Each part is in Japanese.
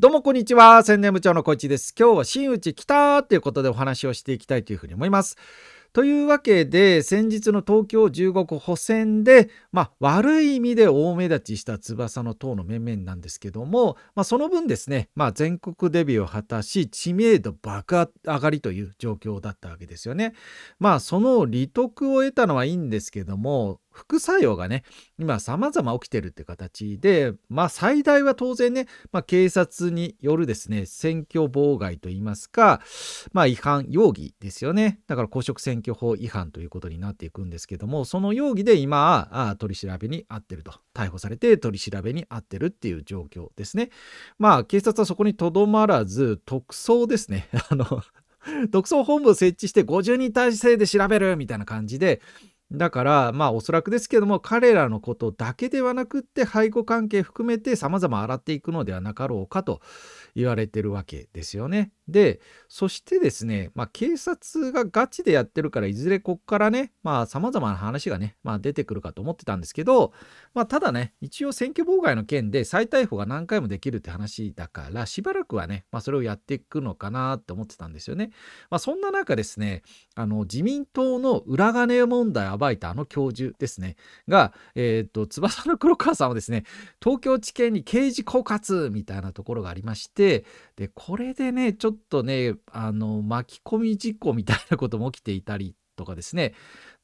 どうもこんにちは宣伝部長の小市です今日は新内来たということでお話をしていきたいというふうに思いますというわけで先日の東京15区補選で、まあ、悪い意味で大目立ちした翼の党の面々なんですけども、まあ、その分ですね、まあ、全国デビューを果たし知名度爆上がりという状況だったわけですよね。まあその利得を得たのはいいんですけども副作用がね今様々起きてるって形でまあ最大は当然ね、まあ、警察によるですね選挙妨害といいますかまあ違反容疑ですよねだから公職選挙法違反ということになっていくんですけどもその容疑で今あ取り調べに合ってると逮捕されて取り調べに合ってるっていう状況ですねまあ警察はそこにとどまらず特捜ですね あの特捜本部を設置して50人体制で調べるみたいな感じでだからまあおそらくですけども彼らのことだけではなくって背後関係含めて様々洗っていくのではなかろうかと言われてるわけですよね。でそしてですね、まあ、警察がガチでやってるからいずれこっからねまあ様々な話がね、まあ、出てくるかと思ってたんですけど、まあ、ただね一応選挙妨害の件で再逮捕が何回もできるって話だからしばらくはね、まあ、それをやっていくのかなって思ってたんですよね。まあ、そんな中ですねあの自民党の裏金問題暴いたあの教授ですね、が、えっ、ー、と、翼の黒川さんはですね、東京地検に刑事告発みたいなところがありまして、で、これでね、ちょっとね、あの、巻き込み事故みたいなことも起きていたりとかですね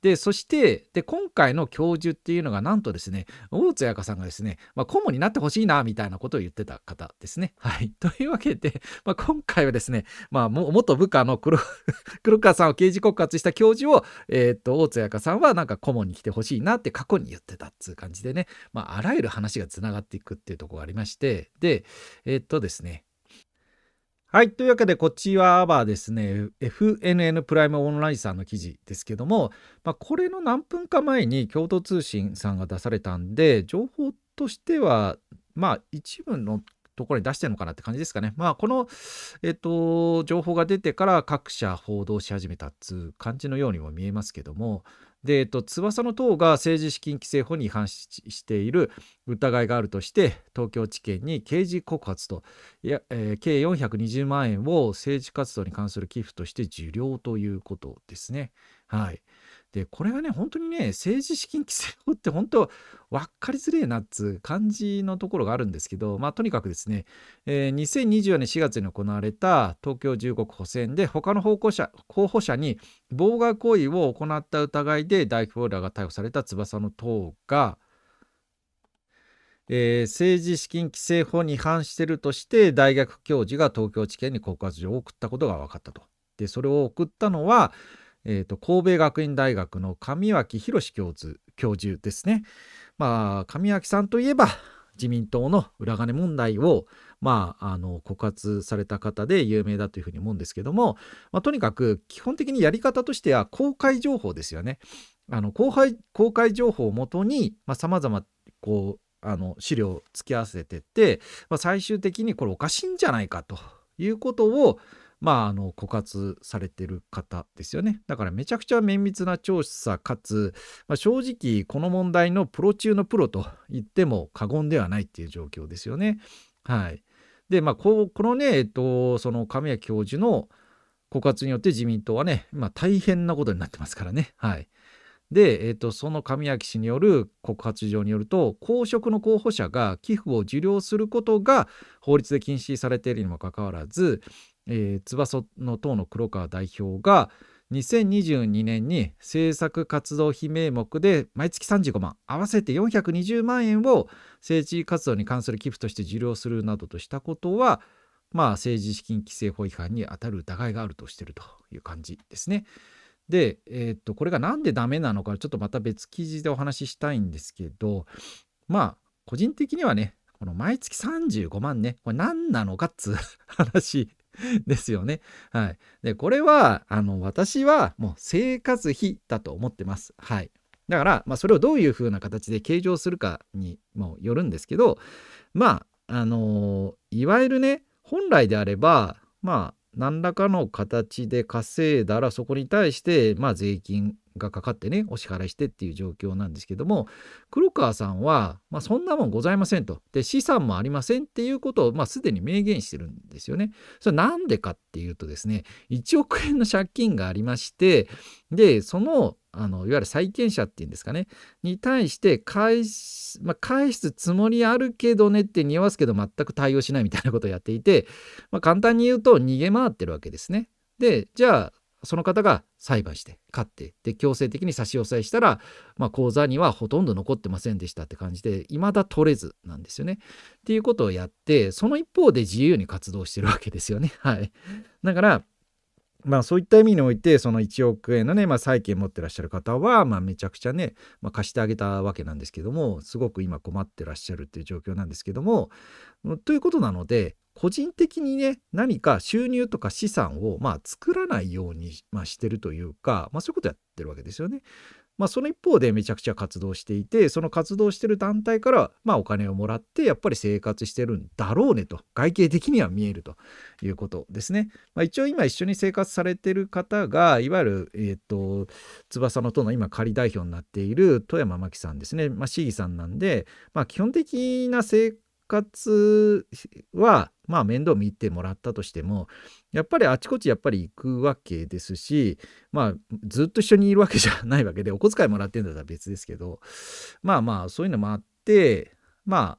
で、そして、で、今回の教授っていうのが、なんとですね、大津彩香さんがですね、まあ、顧問になってほしいな、みたいなことを言ってた方ですね。はい。というわけで、まあ、今回はですね、まあ、元部下の黒 黒川さんを刑事告発した教授を、えー、っと、大津彩香さんは、なんか顧問に来てほしいなって過去に言ってたっつう感じでね、まあ、あらゆる話がつながっていくっていうところがありまして、で、えー、っとですね、はい。というわけで、こちらはですね、FNN プライムオンラインさんの記事ですけども、まあ、これの何分か前に共同通信さんが出されたんで、情報としては、まあ、一部のところに出してるのかなって感じですかね。まあ、この、えっと、情報が出てから各社報道し始めたっつう感じのようにも見えますけども、で、えっと、翼の党が政治資金規正法に違反している疑いがあるとして東京地検に刑事告発といや、えー、計420万円を政治活動に関する寄付として受領ということですね。はい、でこれがね本当にね政治資金規正法って本当分かりづれえなっつう感じのところがあるんですけどまあとにかくですね、えー、2024年4月に行われた東京重国補選で他の候補者候補者に妨害行為を行った疑いで大規模らが逮捕された翼の党がえー、政治資金規正法に違反しているとして大学教授が東京地検に告発状を送ったことが分かったと。でそれを送ったのは、えーと、神戸学院大学の上脇博教授教授ですね。まあ、上脇さんといえば自民党の裏金問題を、まあ、あの告発された方で有名だというふうに思うんですけども、まあ、とにかく基本的にやり方としては公開情報ですよね。あの公開公開情報をもとにさまざ、あ、ま資料を付き合わせてって、まあ、最終的にこれおかしいんじゃないかということを、まあ、あの、枯渇されてる方ですよね。だからめちゃくちゃ綿密な調査かつ、まあ、正直この問題のプロ中のプロと言っても過言ではないっていう状況ですよね。はい。で、まあ、ここのね、えっと、その神谷教授の枯渇によって自民党はね、あ、大変なことになってますからね。はい。で、えっと、その上明氏による告発状によると公職の候補者が寄付を受領することが法律で禁止されているにもかかわらずえー、翼の党の黒川代表が2022年に政策活動費名目で毎月35万合わせて420万円を政治活動に関する寄付として受領するなどとしたことはまあ政治資金規正法違反にあたる疑いがあるとしてるという感じですね。で、えー、っとこれが何でダメなのかちょっとまた別記事でお話ししたいんですけどまあ個人的にはねこの毎月35万ねこれ何なのかっつ話 ですよね。はい。で、これは、あの、私はもう生活費だと思ってます。はい。だから、まあ、それをどういうふうな形で計上するかにもよるんですけど、まあ、あのいわゆるね、本来であれば、まあ、何らかの形で稼いだらそこに対して、まあ、税金がかかってねお支払いしてっていう状況なんですけども黒川さんは、まあ、そんなもんございませんとで資産もありませんっていうことを、まあ、すでに明言してるんですよね。それなんでかっていうとですね1億円の借金がありましてでそのあのいわゆる債権者っていうんですかねに対して返す,、まあ、返すつもりあるけどねって匂わすけど全く対応しないみたいなことをやっていて、まあ、簡単に言うと逃げ回ってるわけですね。でじゃあその方が裁判して勝ってで強制的に差し押さえしたら、まあ、口座にはほとんど残ってませんでしたって感じで未だ取れずなんですよね。っていうことをやってその一方で自由に活動してるわけですよね。はい、だからまあそういった意味においてその1億円のね、まあ、債権持ってらっしゃる方は、まあ、めちゃくちゃね、まあ、貸してあげたわけなんですけどもすごく今困ってらっしゃるっていう状況なんですけどもということなので個人的にね何か収入とか資産をまあ作らないように、まあ、してるというか、まあ、そういうことやってるわけですよね。まあ、その一方でめちゃくちゃ活動していてその活動してる団体からまあお金をもらってやっぱり生活してるんだろうねと外形的には見えるということですね。まあ、一応今一緒に生活されてる方がいわゆる、えーと、翼の党の今仮代表になっている富山真紀さんですね、まあ、市議さんなんで、まあ、基本的な生活活は、まあ、面倒見てもらったとしてもやっぱりあちこちやっぱり行くわけですしまあずっと一緒にいるわけじゃないわけでお小遣いもらってんだったら別ですけどまあまあそういうのもあってまあ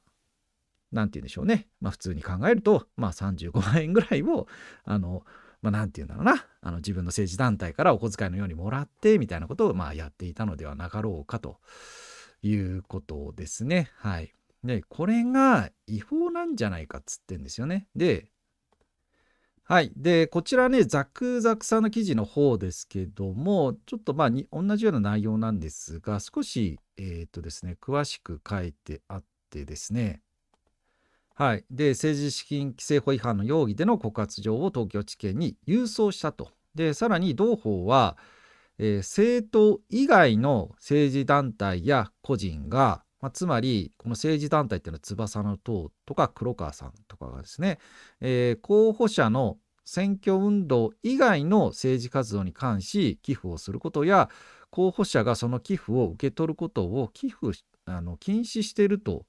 何て言うんでしょうね、まあ、普通に考えると、まあ、35万円ぐらいをあのまあ、て言うんだろうなあの自分の政治団体からお小遣いのようにもらってみたいなことをまあやっていたのではなかろうかということですね。はい、で、これが違法なんじゃないかっつってんですよね。で、はい。で、こちらね、ザクザクさんの記事の方ですけども、ちょっとまあに、同じような内容なんですが、少し、えっ、ー、とですね、詳しく書いてあってですね、はい。で、政治資金規正法違反の容疑での告発状を東京地検に郵送したと。で、さらに同法は、えー、政党以外の政治団体や個人が、まあ、つまりこの政治団体っていうのは翼の党とか黒川さんとかがですね、えー、候補者の選挙運動以外の政治活動に関し寄付をすることや候補者がその寄付を受け取ることを寄付あの禁止していると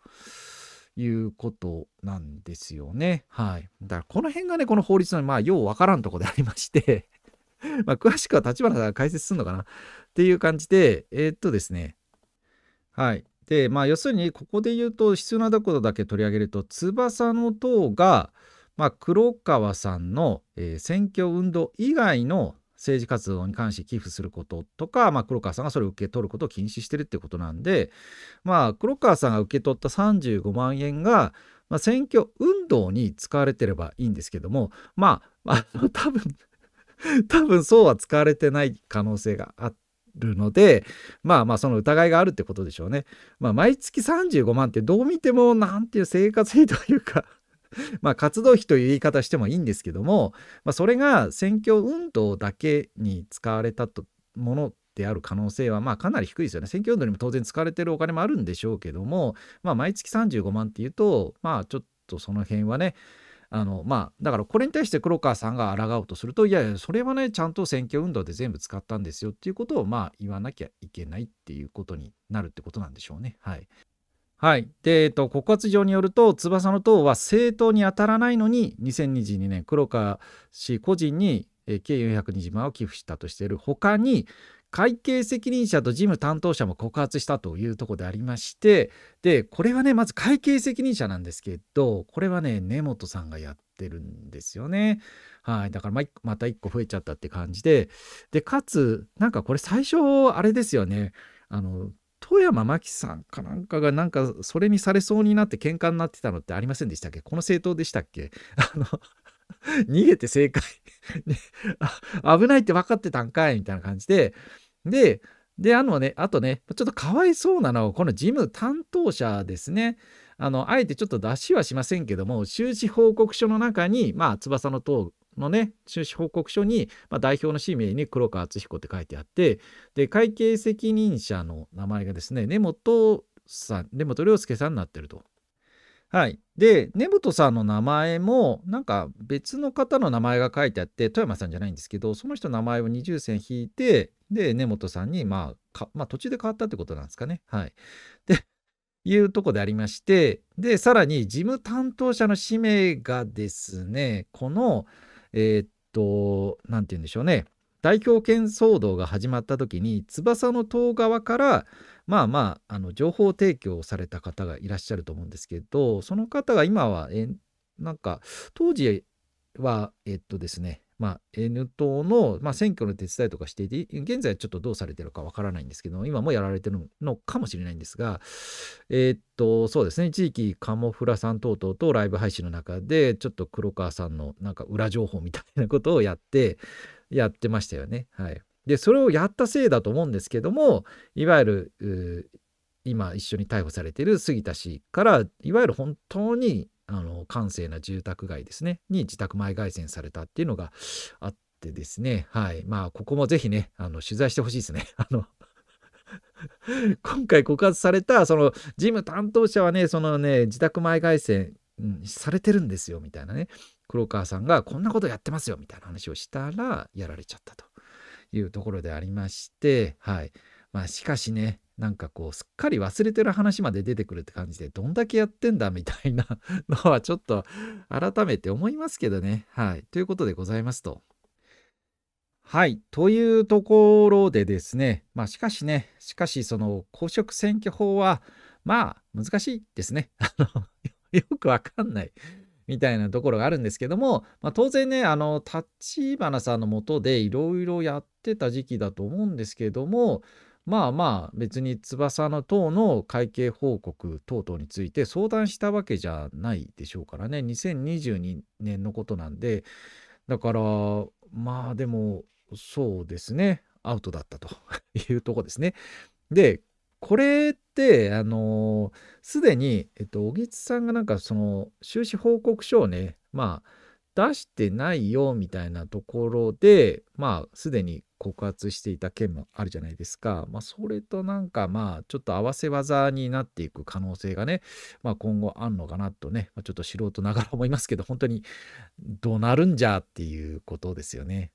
いうことなんですよね。はい。だからこの辺がねこの法律のまあようわからんとこでありまして まあ詳しくは立花さんが解説するのかなっていう感じでえー、っとですねはい。でまあ要するにここで言うと必要なところだけ取り上げると翼の党が、まあ、黒川さんの、えー、選挙運動以外の政治活動に関して寄付することとか、まあ、黒川さんがそれを受け取ることを禁止してるってことなんで、まあ、黒川さんが受け取った35万円が、まあ、選挙運動に使われてればいいんですけどもまあ、まあ、多分多分そうは使われてない可能性があって。るのでまあまあその疑いがあるってことでしょうね。まあ、毎月35万ってどう見てもなんていう生活費というか まあ活動費という言い方してもいいんですけども、まあ、それが選挙運動だけに使われたとものである可能性はまあかなり低いですよね。選挙運動にも当然使われてるお金もあるんでしょうけども、まあ、毎月35万っていうとまあちょっとその辺はねあのまあだからこれに対して黒川さんが抗うとするといやいやそれはねちゃんと選挙運動で全部使ったんですよっていうことをまあ言わなきゃいけないっていうことになるってことなんでしょうね。はい、はい。で、えっと、告発状によると、翼の党は政党に当たらないのに、2022年、黒川氏個人に計420万を寄付したとしている他に、会計責任者と事務担当者も告発したというとこでありましてでこれはねまず会計責任者なんですけどこれはね根本さんがやってるんですよね。はいだからままた1個増えちゃったって感じででかつなんかこれ最初あれですよねあの富山真紀さんかなんかがなんかそれにされそうになって喧嘩になってたのってありませんでしたっけこの政党でしたっけあの逃げて正解ね、危ないって分かってたんかいみたいな感じでで、で、あのね、あとね、ちょっとかわいそうなのは、この事務担当者ですね。あの、あえてちょっと出しはしませんけども、収支報告書の中に、まあ、翼の塔のね、収支報告書に、まあ、代表の氏名に黒川敦彦って書いてあって、で、会計責任者の名前がですね、根本さん、根本良介さんになってると。はい、で根本さんの名前もなんか別の方の名前が書いてあって富山さんじゃないんですけどその人の名前を二重線引いてで根本さんにまあまあ、途中で変わったってことなんですかね。はい、でいうとこでありましてでさらに事務担当者の氏名がですねこのえー、っと何て言うんでしょうね大狂犬騒動が始まった時に翼の塔側からまあまああの情報提供された方がいらっしゃると思うんですけどその方が今はえなんか当時はえっとですねまあ、N 党の、まあ、選挙の手伝いとかしていて、現在ちょっとどうされてるかわからないんですけど、今もやられてるのかもしれないんですが、えー、っと、そうですね、地域カモフラさん等々とライブ配信の中で、ちょっと黒川さんのなんか裏情報みたいなことをやって、やってましたよね。はい、でそれをやったせいだと思うんですけどもいわゆる今一緒に逮捕されてる杉田氏からいわゆる本当にあの閑静な住宅街ですねに自宅前凱旋されたっていうのがあってですねはいまあここもぜひねあの取材してほしいですね。あの今回告発されたその事務担当者はねそのね自宅前凱旋されてるんですよみたいなね黒川さんがこんなことやってますよみたいな話をしたらやられちゃったというところでありまして、はい。まあしかしね、なんかこうすっかり忘れてる話まで出てくるって感じでどんだけやってんだみたいなのはちょっと 改めて思いますけどね。はい。ということでございますと。はい。というところでですね。まあしかしね、しかしその公職選挙法はまあ難しいですね。あの、よくわかんない。みたいなところがあるんですけども、まあ、当然ねあの立花さんのもとでいろいろやってた時期だと思うんですけどもまあまあ別に翼の党の会計報告等々について相談したわけじゃないでしょうからね2022年のことなんでだからまあでもそうですねアウトだったというとこですね。でこれってあのす、でに、えっと、小木さんがなんかその収支報告書をねまあ出してないよみたいなところでまあすでに告発していた件もあるじゃないですか、まあ、それとなんかまあちょっと合わせ技になっていく可能性がね、まあ、今後あんのかなとね、まあ、ちょっと素人ながら思いますけど本当にどうなるんじゃっていうことですよね。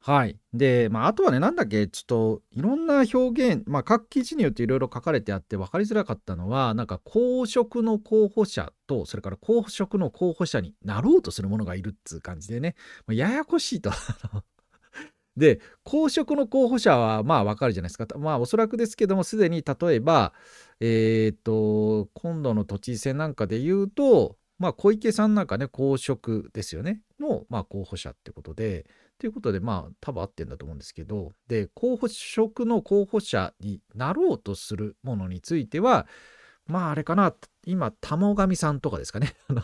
はい。で、まあ、あとはね、なんだっけ、ちょっと、いろんな表現、まあ、各記事によっていろいろ書かれてあって、分かりづらかったのは、なんか、公職の候補者と、それから公職の候補者になろうとするものがいるっつう感じでね、まあ、ややこしいと。で、公職の候補者は、まあ、分かるじゃないですか。まあ、おそらくですけども、すでに、例えば、えっ、と、今度の都知事選なんかで言うと、まあ、小池さんなんかね、公職ですよね、の、まあ、候補者ってことで、ということで、まあ、多分合ってんだと思うんですけど、で、候補職の候補者になろうとするものについては、まあ、あれかな、今、玉もさんとかですかね。あの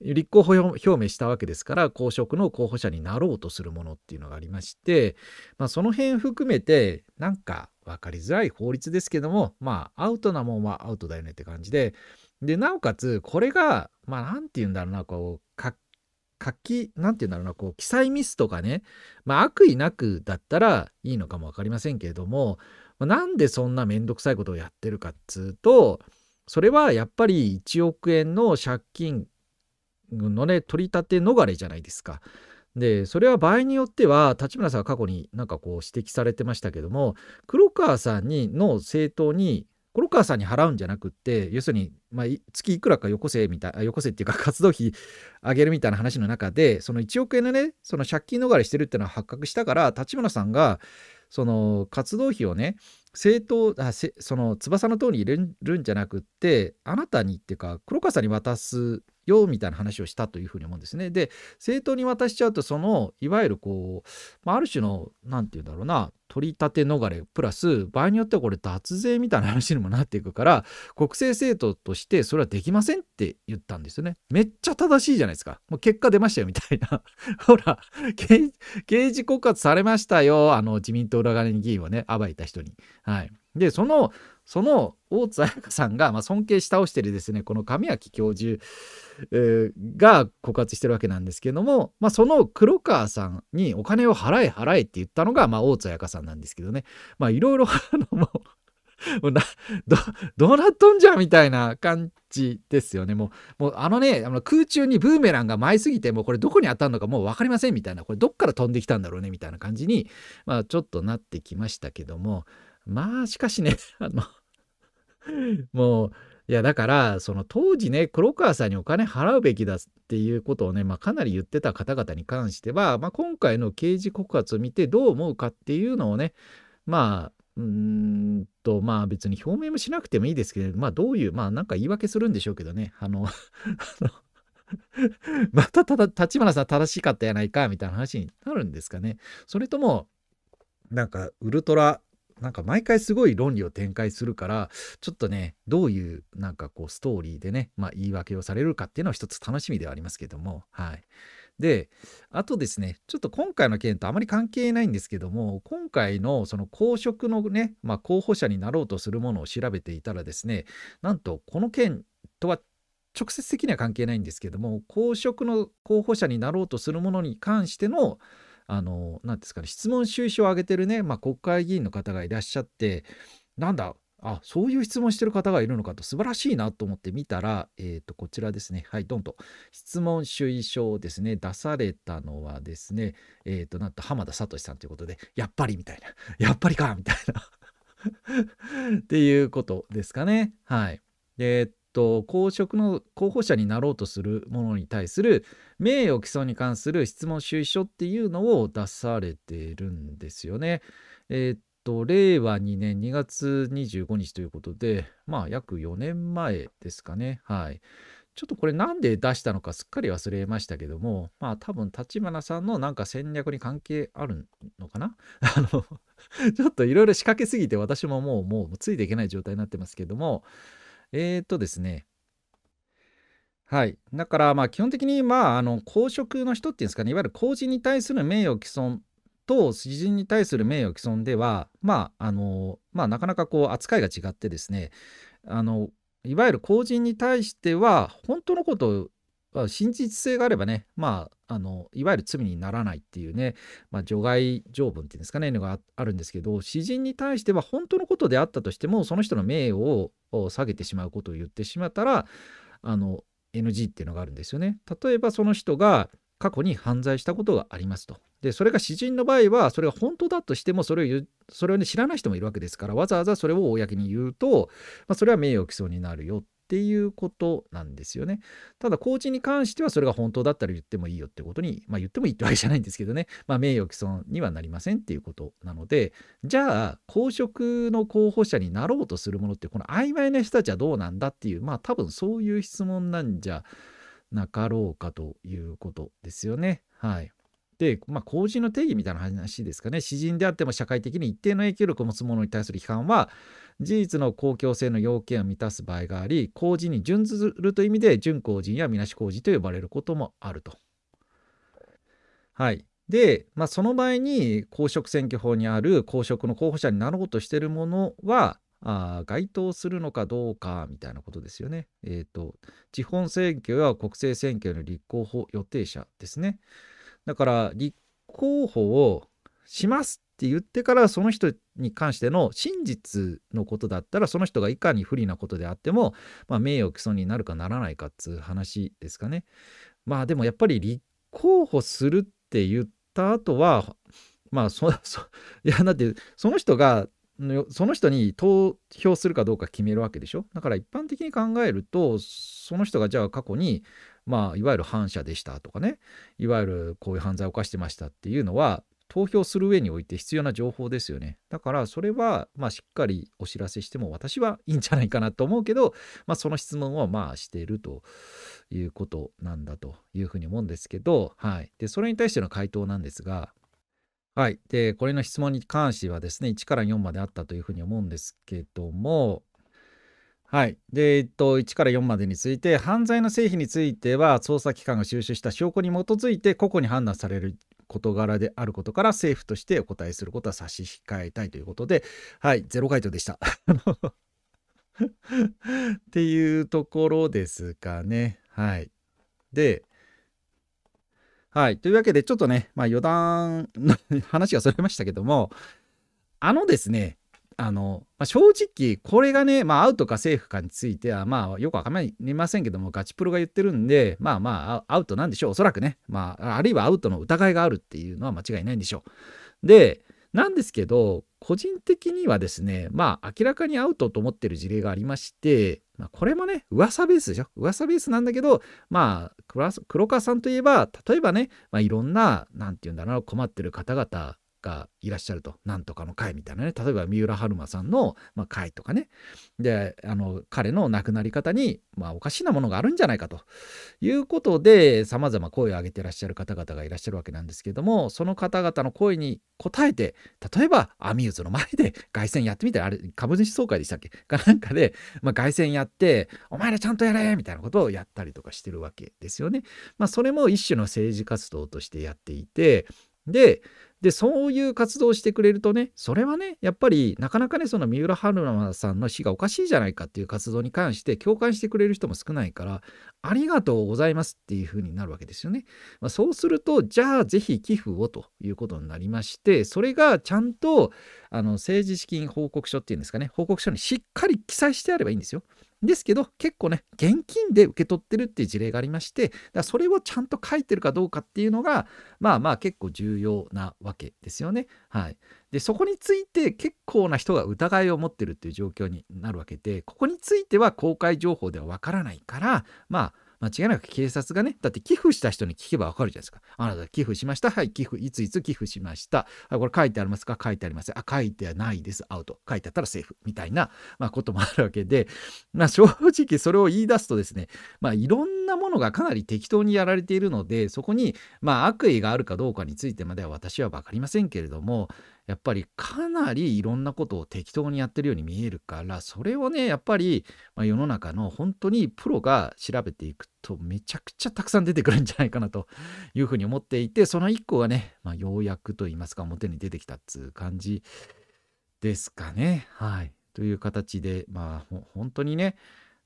立候補表明したわけですから、公職の候補者になろうとするものっていうのがありまして、まあ、その辺含めて、なんか分かりづらい法律ですけども、まあ、アウトなもんはアウトだよねって感じで、で、なおかつ、これが、まあ、なんて言うんだろうな、こう、書き、なんて言うんだろうな、こう、記載ミスとかね、まあ、悪意なくだったらいいのかも分かりませんけれども、まあ、なんでそんなめんどくさいことをやってるかっつうと、それはやっぱり1億円の借金のね、取り立て逃れじゃないですか。で、それは場合によっては、立村さんは過去になんかこう指摘されてましたけども、黒川さんにの政党に黒川さんに払うんじゃなくって、要するに、まあ、月いくらかよこせみたいな、よこせっていうか活動費上げるみたいな話の中で、その1億円のね、その借金逃れしてるっていうのは発覚したから、立花さんが、その活動費をね、政党、あその翼の党に入れるんじゃなくって、あなたにっていうか、黒川さんに渡すよみたいな話をしたというふうに思うんですね。で政党に渡しちゃうとそのいわゆるこう、まあ、ある種の何て言うんだろうな取り立て逃れプラス場合によってはこれ脱税みたいな話にもなっていくから国政政党としてそれはできませんって言ったんですよね。めっちゃ正しいじゃないですか。もう結果出ましたよみたいな。ほら刑事告発されましたよあの自民党裏金議員はね暴いた人に。はいで、その、その大津彩香さんが、まあ、尊敬し倒してるですね、この神明教授、えー、が告発してるわけなんですけども、まあ、その黒川さんにお金を払え払えって言ったのが、まあ、大津彩香さんなんですけどね、まあ、いろいろ、あの、もう、などどうなっとんじゃんみたいな感じですよね。もう、もうあのね、あの空中にブーメランが舞いすぎて、もうこれどこに当たるのかもう分かりませんみたいな、これどっから飛んできたんだろうねみたいな感じに、まあ、ちょっとなってきましたけども、まあしかしね あのもういやだからその当時ね黒川さんにお金払うべきだっていうことをね、まあ、かなり言ってた方々に関しては、まあ、今回の刑事告発を見てどう思うかっていうのをねまあうーんとまあ別に表明もしなくてもいいですけどまあどういうまあなんか言い訳するんでしょうけどねあの またただ立花さん正しかったやないかみたいな話になるんですかねそれともなんかウルトラなんか毎回すごい論理を展開するからちょっとねどういうなんかこうストーリーでね、まあ、言い訳をされるかっていうのは一つ楽しみではありますけどもはい。であとですねちょっと今回の件とあまり関係ないんですけども今回のその公職のね、まあ、候補者になろうとするものを調べていたらですねなんとこの件とは直接的には関係ないんですけども公職の候補者になろうとするものに関してのあの何ですかね質問収集を上げてるね、まあ、国会議員の方がいらっしゃってなんだあそういう質問してる方がいるのかと素晴らしいなと思って見たら、えっ、ー、とこちらですねはいどんと質問主意書をですね出されたのはですねえっ、ー、となんと浜田聡さんということでやっぱりみたいなやっぱりかみたいな っていうことですかねはい。えっと公職の候補者になろうとする者に対する名誉毀損に関する質問主意書っていうのを出されているんですよね。えー、っと令和2年2月25日ということでまあ約4年前ですかね。はい。ちょっとこれなんで出したのかすっかり忘れましたけども、まあ多分立花さんのなんか戦略に関係あるのかな あのちょっといろいろ仕掛けすぎて私ももうもうついていけない状態になってますけども、えっ、とですね。はい。だから、まあ、基本的に、まあ、あの、公職の人っていうんですかね、いわゆる公人に対する名誉毀損と、私人に対する名誉毀損では、まあ、あの、まあ、なかなかこう、扱いが違ってですね、あの、いわゆる公人に対しては、本当のことを真実性があればね、まあ、あのいわゆる罪にならないっていうね、まあ、除外条文っていうんですかねのがあるんですけど詩人に対しては本当のことであったとしてもその人の名誉を下げてしまうことを言ってしまったらあの NG っていうのがあるんですよね。例えばその人が過去に犯罪したことがありますと。でそれが詩人の場合はそれが本当だとしてもそれをそれを、ね、知らない人もいるわけですからわざわざそれを公に言うと、まあ、それは名誉毀損になるよっていうことなんですよね。ただ、コーチに関してはそれが本当だったら言ってもいいよってことに、まあ言ってもいいってわけじゃないんですけどね、まあ名誉毀損にはなりませんっていうことなので、じゃあ、公職の候補者になろうとするものって、この曖昧な人たちはどうなんだっていう、まあ多分そういう質問なんじゃなかろうかということですよね。はい。で、まあ、公人の定義みたいな話ですかね詩人であっても社会的に一定の影響力を持つ者に対する批判は事実の公共性の要件を満たす場合があり公人に準ずるという意味で準公人やみなし公人と呼ばれることもあると。はい、で、まあ、その場合に公職選挙法にある公職の候補者になろうとしているものはあ該当するのかどうかみたいなことですよね。えっ、ー、と地方選挙や国政選挙の立候補予定者ですね。だから立候補をしますって言ってからその人に関しての真実のことだったらその人がいかに不利なことであっても、まあ、名誉毀損になるかならないかっつう話ですかね。まあでもやっぱり立候補するって言った後はまあそそ いやだってその人がその人に投票するかどうか決めるわけでしょだから一般的に考えるとその人がじゃあ過去にまあ、いわゆる反社でしたとかねいわゆるこういう犯罪を犯してましたっていうのは投票する上において必要な情報ですよね。だからそれは、まあ、しっかりお知らせしても私はいいんじゃないかなと思うけど、まあ、その質問をまあしているということなんだというふうに思うんですけど、はい、でそれに対しての回答なんですが、はい、でこれの質問に関してはですね1から4まであったというふうに思うんですけどもはい、で、えっと、1から4までについて犯罪の成否については捜査機関が収集した証拠に基づいて個々に判断される事柄であることから政府としてお答えすることは差し控えたいということではいゼロ回答でした。っていうところですかね。はい、ではいというわけでちょっとね、まあ、余談の話がそれましたけどもあのですねあの、まあ、正直これがね、まあ、アウトかセーフかについてはまあよくわかりませんけどもガチプロが言ってるんでまあまあアウトなんでしょうおそらくね、まあ、あるいはアウトの疑いがあるっていうのは間違いないんでしょう。でなんですけど個人的にはですねまあ明らかにアウトと思ってる事例がありまして、まあ、これもね噂ベースでしょ噂ベースなんだけどまあ黒川さんといえば例えばね、まあ、いろんな何て言うんだろう困ってる方々がいらっしゃると、なんとかの会みたいなね、例えば三浦春馬さんの、まあ、会とかね、で、あの、彼の亡くなり方に、まあ、おかしなものがあるんじゃないかということで、様々声を上げていらっしゃる方々がいらっしゃるわけなんですけども、その方々の声に応えて、例えばアミューズの前で 凱旋やってみたり、あれ、株主総会でしたっけかなんかで、まあ、凱旋やって、お前らちゃんとやれみたいなことをやったりとかしてるわけですよね。まあ、それも一種の政治活動としてやっていて、で、でそういう活動をしてくれるとねそれはねやっぱりなかなかねその三浦春馬さんの死がおかしいじゃないかっていう活動に関して共感してくれる人も少ないからありがとうございますっていうふうになるわけですよね。まあ、そうするとじゃあぜひ寄付をということになりましてそれがちゃんとあの政治資金報告書っていうんですかね報告書にしっかり記載してあればいいんですよ。ですけど結構ね現金で受け取ってるっていう事例がありましてだそれをちゃんと書いてるかどうかっていうのがまあまあ結構重要なわけですよね。はい、でそこについて結構な人が疑いを持ってるっていう状況になるわけでここについては公開情報ではわからないからまあ間違いなく警察がね、だって寄付した人に聞けばわかるじゃないですか。あなた寄付しましたはい、寄付、いついつ寄付しました。あ、これ書いてありますか書いてありません。あ、書いてないです。アウト。書いてあったらセーフ。みたいな、まあ、こともあるわけで、まあ、正直それを言い出すとですね、まあ、いろんなものがかなり適当にやられているので、そこに、まあ、悪意があるかどうかについてまでは私は分かりませんけれども、やっぱりかなりいろんなことを適当にやってるように見えるからそれをねやっぱり、まあ、世の中の本当にプロが調べていくとめちゃくちゃたくさん出てくるんじゃないかなというふうに思っていてその1個がね、まあ、ようやくと言いますか表に出てきたっつう感じですかねはいという形でまあ本当にね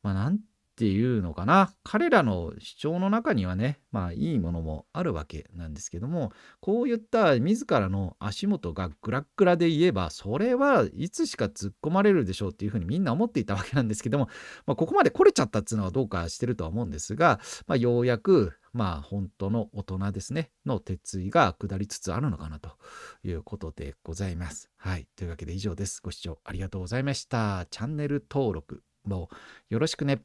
まあ何てっていうのかな彼らの主張の中にはねまあいいものもあるわけなんですけどもこういった自らの足元がグラッグラで言えばそれはいつしか突っ込まれるでしょうっていうふうにみんな思っていたわけなんですけども、まあ、ここまで来れちゃったっていうのはどうかしてるとは思うんですが、まあ、ようやくまあ本当の大人ですねの鉄槌が下りつつあるのかなということでございます。はい。というわけで以上です。ご視聴ありがとうございました。チャンネル登録もよろしくね。